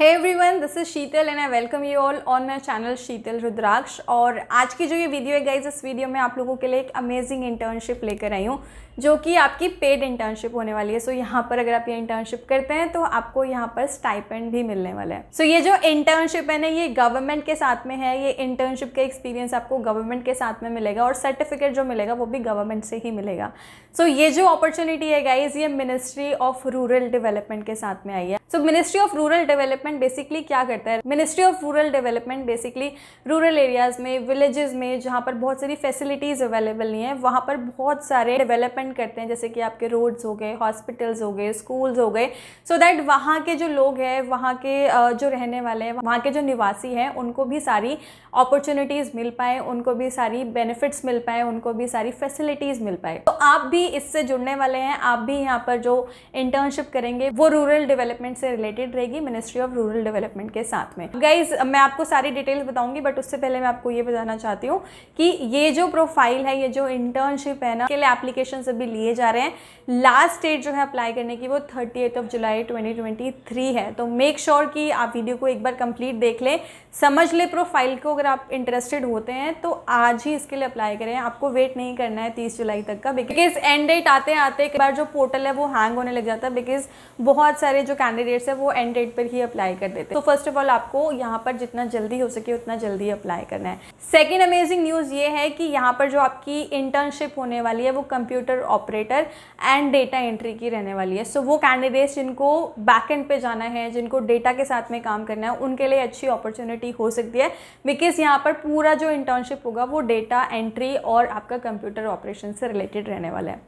है वन this is Sheetal and I welcome you all on my channel Sheetal Rudraksh और आज की जो ये वीडियो है गाइज इस वीडियो में आप लोगों के लिए एक अमेजिंग इंटर्नशिप लेकर आई हूँ जो कि आपकी पेड इंटर्नशिप होने वाली है सो so, यहाँ पर अगर आप ये इंटर्नशिप करते हैं तो आपको यहाँ पर स्टाइपेंड भी मिलने वाला है सो so, ये जो इंटर्नशिप है ना ये गवर्नमेंट के साथ में है ये इंटर्नशिप का एक्सपीरियंस आपको गवर्नमेंट के साथ में मिलेगा और सर्टिफिकेट जो मिलेगा वो भी गवर्नमेंट से ही मिलेगा सो so, ये जो अपॉर्चुनिटी है गाइज ये मिनिस्ट्री ऑफ रूरल डिवेलपमेंट के साथ में आई है so Ministry of Rural Development basically क्या करता है Ministry of Rural Development basically rural areas में विलेजेस में जहाँ पर बहुत सारी फैसिलिटीज़ अवेलेबल नहीं है वहाँ पर बहुत सारे डेवलपमेंट करते हैं जैसे कि आपके रोड्स हो गए हॉस्पिटल्स हो गए स्कूल्स हो गए सो दैट वहाँ के जो लोग हैं वहाँ के जो रहने वाले हैं वहाँ के जो निवासी हैं उनको भी सारी अपॉर्चुनिटीज़ मिल पाए उनको भी सारी बेनिफिट्स मिल पाए उनको भी सारी फैसिलिटीज़ मिल पाए तो आप भी इससे जुड़ने वाले हैं आप भी यहाँ पर जो इंटर्नशिप करेंगे वो रूरल डेवलपमेंट से रिलेटेड रहेगी मिनिस्ट्री ऑफ रूरल डेवलपमेंट के साथ में गाइज मैं आपको सारी डिटेल्स बताऊंगी बट उससे पहले मैं आपको ये बताना चाहती हूँ कि ये जो प्रोफाइल है ये जो इंटर्नशिप है ना के लिए एप्लीकेशन अभी लिए जा रहे हैं लास्ट डेट जो है अप्लाई करने की वो थर्टी ऑफ जुलाई ट्वेंटी है तो मेक श्योर sure कि आप वीडियो को एक बार कंप्लीट देख लें समझ ले प्रोफाइल को अगर आप इंटरेस्टेड होते हैं तो आज ही इसके लिए अप्लाई करें आपको वेट नहीं करना है तीस जुलाई तक का बिकॉज एंड डेट आते आते एक बार जो पोर्टल है वो हैंग होने लग जाता है बिकॉज बहुत सारे जो कैंडिडेट कैंडिडेट्स हैं वो एंड डेट पर ही अप्लाई कर देते हैं तो फर्स्ट ऑफ ऑल आपको यहाँ पर जितना जल्दी हो सके उतना जल्दी अप्लाई करना है सेकेंड अमेजिंग न्यूज़ ये है कि यहाँ पर जो आपकी इंटर्नशिप होने वाली है वो computer operator and data entry की रहने वाली है सो so, वो कैंडिडेट्स जिनको बैक एंड पे जाना है जिनको डेटा के साथ में काम करना है उनके लिए अच्छी अपॉर्चुनिटी हो सकती है बिकॉज यहाँ पर पूरा जो इंटर्नशिप होगा वो डेटा एंट्री और आपका कंप्यूटर ऑपरेशन से रिलेटेड रहने वाला है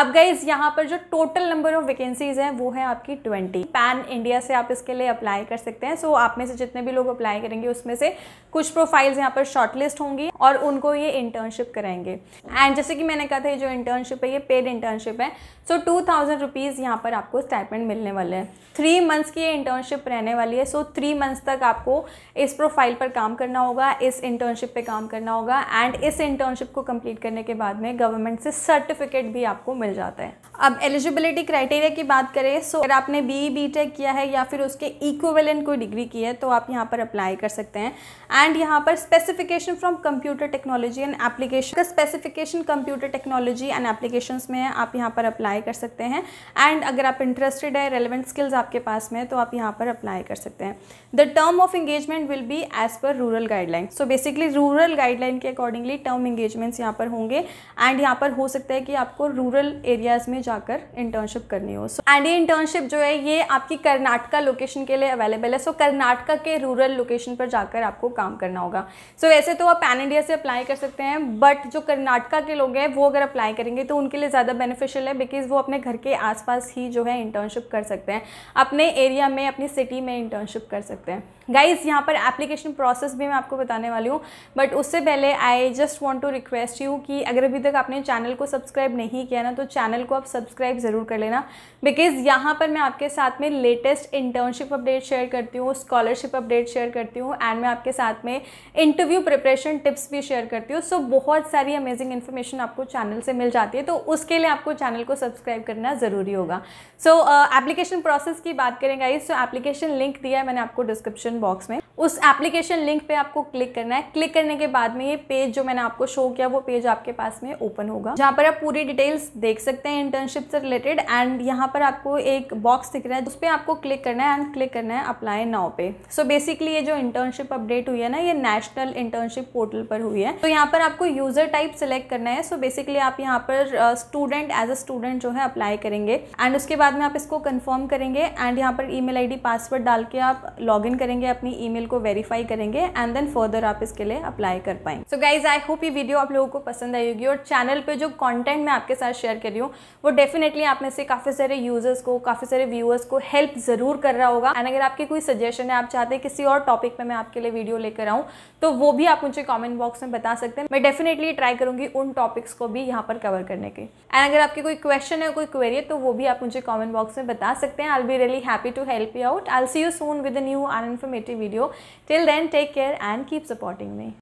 अब गाइज यहाँ पर जो टोटल नंबर ऑफ वैकेंसीज हैं वो है आपकी ट्वेंटी पैन इंडिया से आप इसके लिए अप्लाई कर सकते हैं सो so, आप में से जितने भी लोग अप्लाई करेंगे उसमें से कुछ प्रोफाइल्स यहाँ पर शॉर्टलिस्ट होंगी और उनको ये इंटर्नशिप कराएंगे एंड जैसे कि मैंने कहा था ये जो इंटर्नशिप है ये पेड इंटर्नशिप है सो टू थाउजेंड रुपीज़ यहाँ पर आपको स्टाइपमेंट मिलने वाले हैं थ्री मंथ्स की ये इंटर्नशिप रहने वाली है सो थ्री मंथ्स तक आपको इस प्रोफाइल पर काम करना होगा इस इंटर्नशिप पे काम करना होगा एंड इस इंटर्नशिप को कंप्लीट करने के बाद में गवर्नमेंट से सर्टिफिकेट भी आपको मिल जाता है अब एलिजिबिलिटी क्राइटेरिया की बात करें सो so, अगर आपने बी बी टेक किया है या फिर उसके इक्वेलेंट कोई डिग्री की है तो आप यहाँ पर अप्लाई कर सकते हैं एंड यहाँ पर specification from computer technology and application का specification computer technology and application में है आप यहाँ पर अप्लाई कर सकते हैं एंड अगर आप इंटरेस्टेड है रेलिवेंट स्किल्स आपके पास में तो आप यहाँ पर अप्लाई कर सकते हैं the term of engagement will be as per rural guideline so basically rural guideline के अकॉर्डिंगली टर्म इंगेजमेंट्स यहाँ पर होंगे एंड यहाँ पर हो सकता है कि आपको रूरल एरियाज़ में जाकर इंटर्नशिप करनी हो एंड so, ये इंटर्नशिप जो है ये आपकी कर्नाटका लोकेशन के लिए अवेलेबल है सो so, कर्नाटका के रूरल लोकेशन पर जाकर आपको काम करना होगा सो so, वैसे तो आप पैन इंडिया से अप्लाई कर सकते हैं बट जो कर्नाटका के लोग हैं वो अगर अप्लाई करेंगे तो उनके लिए ज़्यादा बेनिफिशियल है बिकॉज वो अपने घर के आसपास ही जो है इंटर्नशिप कर सकते हैं अपने एरिया में अपनी सिटी में इंटर्नशिप कर सकते हैं गाइज यहाँ पर एप्लीकेशन प्रोसेस भी मैं आपको बताने वाली हूँ बट उससे पहले I just want to request you कि अगर अभी तक आपने चैनल को सब्सक्राइब नहीं किया ना तो चैनल को आप सब्सक्राइब ज़रूर कर लेना बिकॉज यहाँ पर मैं आपके साथ में लेटेस्ट इंटर्नशिप अपडेट शेयर करती हूँ स्कॉलरशिप अपडेट शेयर करती हूँ एंड मैं आपके साथ में इंटरव्यू प्रिपरेशन टिप्स भी शेयर करती हूँ सो so, बहुत सारी अमेजिंग इन्फॉर्मेशन आपको चैनल से मिल जाती है तो उसके लिए आपको चैनल को सब्सक्राइब करना ज़रूरी होगा सो एप्लीकेशन प्रोसेस की बात करें गाइज तो एप्लीकेशन लिंक दिया है मैंने आपको डिस्क्रिप्शन बॉक्स में उस एप्लीकेशन लिंक पे आपको क्लिक करना है क्लिक करने के बाद में ये पेज जो मैंने आपको शो किया वो पेज आपके पास में ओपन होगा जहाँ पर आप पूरी डिटेल्स देख सकते हैं इंटर्नशिप से रिलेटेड एंड यहाँ पर आपको एक बॉक्स दिख रहा है जिसपे आपको क्लिक करना है एंड क्लिक करना है अप्लाई नाउ पे सो so बेसिकली ये जो इंटर्नशिप अपडेट हुई है ना ये नेशनल इंटर्नशिप पोर्टल पर हुई है तो यहाँ पर आपको यूजर टाइप सेलेक्ट करना है सो so बेसिकली आप यहाँ पर स्टूडेंट एज अ स्टूडेंट जो है अप्लाई करेंगे एंड उसके बाद में आप इसको कन्फर्म करेंगे एंड यहाँ पर ई मेल पासवर्ड डाल के आप लॉग करेंगे अपनी ई को वेरीफाई करेंगे एंड देन फर्दर आप इसके लिए अप्लाई कर पाएंगे सो गाइज आई होप ये वीडियो आप लोगों को पसंद आएगी और चैनल पर जो कॉन्टेंट मैं आपके साथ शेयर कर रही हूँ वो डेफिनेटली आप में से काफ़ी सारे यूजर्स को काफ़ी सारे व्यूअर्स को हेल्प हेल्प ज़रूर कर रहा होगा एंड अगर आपके कोई सजेशन है आप चाहते हैं किसी और टॉपिक पे मैं आपके लिए वीडियो लेकर आऊँ तो वो भी आप मुझे कॉमेंट बॉक्स में बता सकते हैं मैं डेफिनेटली ट्राई करूंगी उन टॉपिक्स को भी यहाँ पर कवर करने के एंड अगर आपके कोई क्वेश्चन है कोई क्वेरी है तो वो भी आप मुझे कॉमेंट बॉक्स में बता सकते हैं I be really happy to help you out I see you soon with new and informative video till then take care and keep supporting me